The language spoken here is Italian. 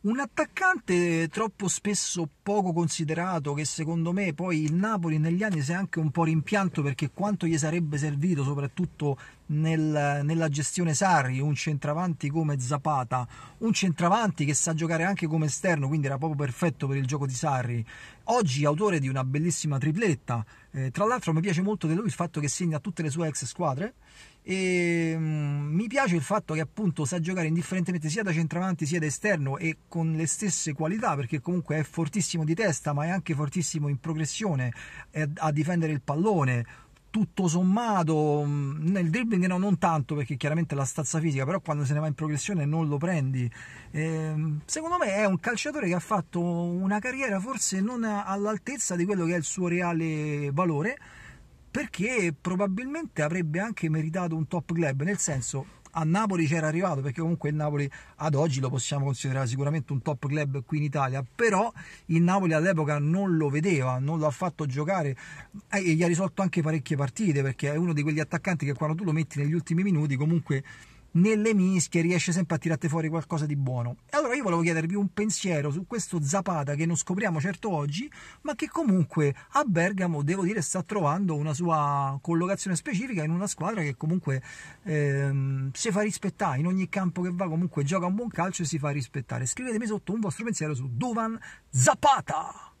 Un attaccante troppo spesso poco considerato che secondo me poi il Napoli negli anni si è anche un po' rimpianto perché quanto gli sarebbe servito soprattutto nel, nella gestione Sarri, un centravanti come Zapata, un centravanti che sa giocare anche come esterno, quindi era proprio perfetto per il gioco di Sarri. Oggi autore di una bellissima tripletta, eh, tra l'altro mi piace molto di lui il fatto che segna tutte le sue ex squadre e ehm, piace il fatto che appunto sa giocare indifferentemente sia da centravanti sia da esterno e con le stesse qualità perché comunque è fortissimo di testa ma è anche fortissimo in progressione a difendere il pallone tutto sommato mm, nel dribbling no, non tanto perché chiaramente la stazza fisica però quando se ne va in progressione non lo prendi eh, secondo me è un calciatore che ha fatto una carriera forse non all'altezza di quello che è il suo reale valore perché probabilmente avrebbe anche meritato un top club nel senso a Napoli c'era arrivato perché comunque il Napoli ad oggi lo possiamo considerare sicuramente un top club qui in Italia però il Napoli all'epoca non lo vedeva non lo ha fatto giocare eh, e gli ha risolto anche parecchie partite perché è uno di quegli attaccanti che quando tu lo metti negli ultimi minuti comunque nelle mischie riesce sempre a tirarti fuori qualcosa di buono. allora io volevo chiedervi un pensiero su questo Zapata che non scopriamo certo oggi, ma che comunque a Bergamo, devo dire, sta trovando una sua collocazione specifica in una squadra che comunque ehm, si fa rispettare, in ogni campo che va comunque gioca un buon calcio e si fa rispettare. Scrivetemi sotto un vostro pensiero su Duvan Zapata.